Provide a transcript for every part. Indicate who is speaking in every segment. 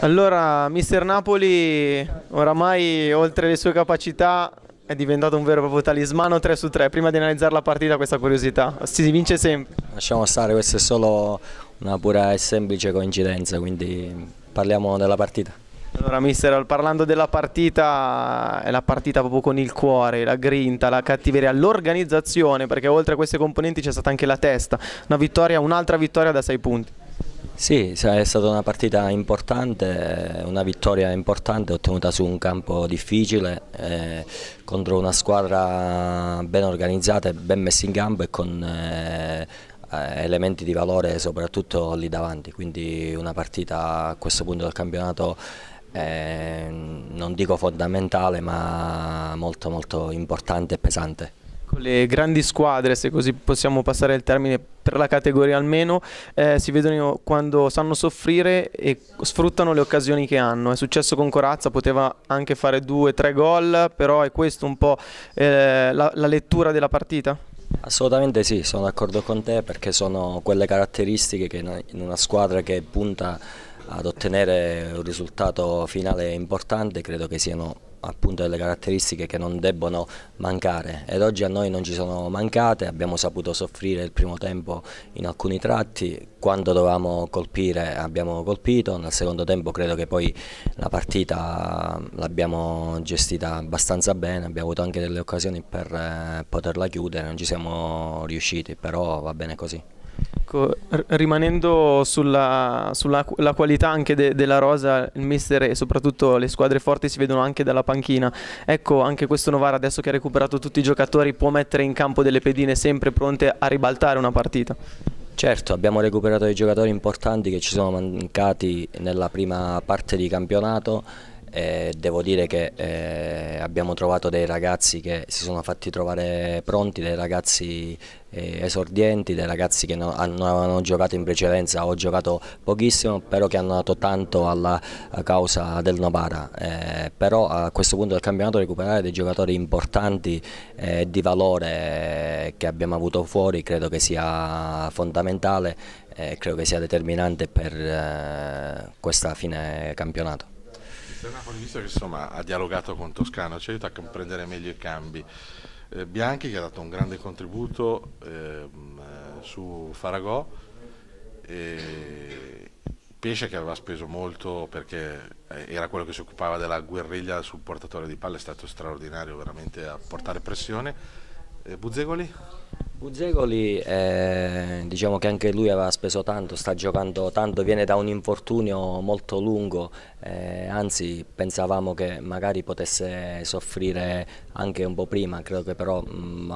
Speaker 1: Allora, mister Napoli oramai oltre le sue capacità è diventato un vero e proprio talismano 3 su 3. Prima di analizzare la partita questa curiosità, si vince sempre.
Speaker 2: Lasciamo stare, questa è solo una pura e semplice coincidenza, quindi parliamo della partita.
Speaker 1: Allora mister, parlando della partita, è la partita proprio con il cuore, la grinta, la cattiveria, l'organizzazione, perché oltre a queste componenti c'è stata anche la testa.
Speaker 2: Una vittoria, un'altra vittoria da 6 punti. Sì, è stata una partita importante, una vittoria importante ottenuta su un campo difficile eh, contro una squadra ben organizzata e ben messa in campo e con eh, elementi di valore soprattutto lì davanti, quindi una partita a questo punto del campionato eh, non dico fondamentale ma molto molto importante e pesante
Speaker 1: le grandi squadre, se così possiamo passare il termine per la categoria almeno, eh, si vedono quando sanno soffrire e sfruttano le occasioni che hanno. È successo con Corazza, poteva anche fare due, tre gol, però è questo un po' eh, la, la lettura della partita?
Speaker 2: Assolutamente sì, sono d'accordo con te perché sono quelle caratteristiche che in una squadra che punta ad ottenere un risultato finale importante credo che siano appunto delle caratteristiche che non debbono mancare ed oggi a noi non ci sono mancate, abbiamo saputo soffrire il primo tempo in alcuni tratti, quando dovevamo colpire abbiamo colpito, nel secondo tempo credo che poi la partita l'abbiamo gestita abbastanza bene, abbiamo avuto anche delle occasioni per eh, poterla chiudere, non ci siamo riusciti, però va bene così.
Speaker 1: Ecco, rimanendo sulla, sulla qualità anche de, della rosa, il mister e soprattutto le squadre forti si vedono anche dalla panchina. Ecco, anche questo Novara adesso che ha recuperato tutti i giocatori può mettere in campo delle pedine sempre pronte a ribaltare una partita.
Speaker 2: Certo, abbiamo recuperato dei giocatori importanti che ci sono mancati nella prima parte di campionato eh, devo dire che eh, abbiamo trovato dei ragazzi che si sono fatti trovare pronti, dei ragazzi eh, esordienti, dei ragazzi che non, avevano giocato in precedenza o giocato pochissimo, però che hanno dato tanto alla eh, causa del Novara. Eh, però a questo punto del campionato recuperare dei giocatori importanti e eh, di valore eh, che abbiamo avuto fuori credo che sia fondamentale e credo che sia determinante per questa fine campionato.
Speaker 3: Napoli, visto che insomma, ha dialogato con Toscano, ci aiuta a comprendere meglio i cambi. Eh, Bianchi che ha dato un grande contributo ehm, eh, su Faragò, Pesce che aveva speso molto perché eh, era quello che si occupava della guerriglia sul portatore di palle, è stato straordinario veramente a portare pressione eh, Buzzegoli? Buzzegoli eh,
Speaker 2: diciamo che anche lui aveva speso tanto, sta giocando tanto, viene da un infortunio molto lungo, eh, anzi pensavamo che magari potesse soffrire anche un po' prima, credo che però mh, mm,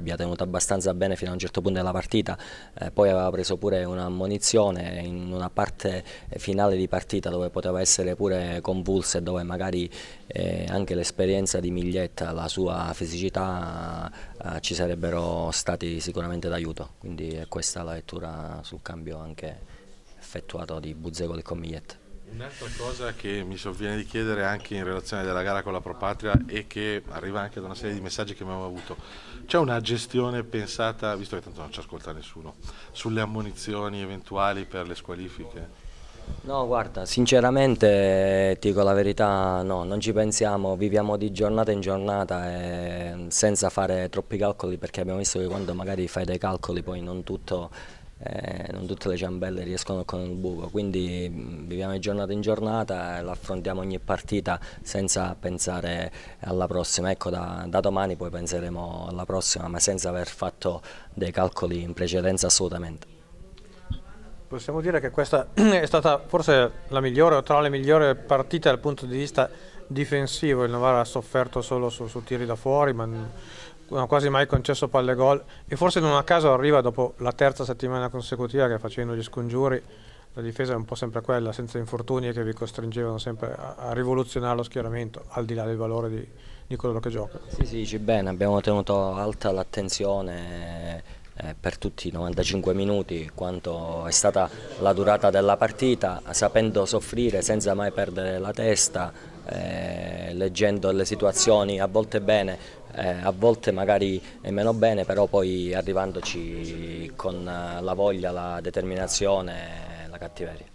Speaker 2: abbia tenuto abbastanza bene fino a un certo punto della partita, eh, poi aveva preso pure un'ammonizione in una parte eh, finale di partita dove poteva essere pure convulsa e dove magari eh, anche l'esperienza di Miglietta, la sua fisicità eh, ci sarebbero stati sicuramente d'aiuto, quindi è questa la lettura sul cambio anche effettuato di Buzzecol del Comigliette.
Speaker 3: Un'altra cosa che mi sovviene di chiedere anche in relazione alla gara con la Propatria e che arriva anche da una serie di messaggi che abbiamo avuto, c'è una gestione pensata, visto che tanto non ci ascolta nessuno, sulle ammonizioni eventuali per le squalifiche?
Speaker 2: No, guarda, sinceramente eh, ti dico la verità, no, non ci pensiamo, viviamo di giornata in giornata e eh, senza fare troppi calcoli perché abbiamo visto che quando magari fai dei calcoli poi non, tutto, eh, non tutte le ciambelle riescono con il buco, quindi mm, viviamo di giornata in giornata e l'affrontiamo ogni partita senza pensare alla prossima. Ecco, da, da domani poi penseremo alla prossima, ma senza aver fatto dei calcoli in precedenza assolutamente
Speaker 1: possiamo dire che questa è stata forse la migliore o tra le migliori partite dal punto di vista difensivo. Il Novara ha sofferto solo su, su tiri da fuori, ma non ha quasi mai concesso palle gol. E forse non a caso arriva dopo la terza settimana consecutiva che facendo gli scongiuri la difesa è un po' sempre quella, senza infortuni che vi costringevano sempre a, a rivoluzionare lo schieramento, al di là del valore di, di quello che gioca.
Speaker 2: Sì, sì, dici bene, abbiamo tenuto alta l'attenzione eh, per tutti i 95 minuti quanto è stata la durata della partita, sapendo soffrire senza mai perdere la testa, eh, leggendo le situazioni a volte bene, eh, a volte magari meno bene, però poi arrivandoci con la voglia, la determinazione, la cattiveria.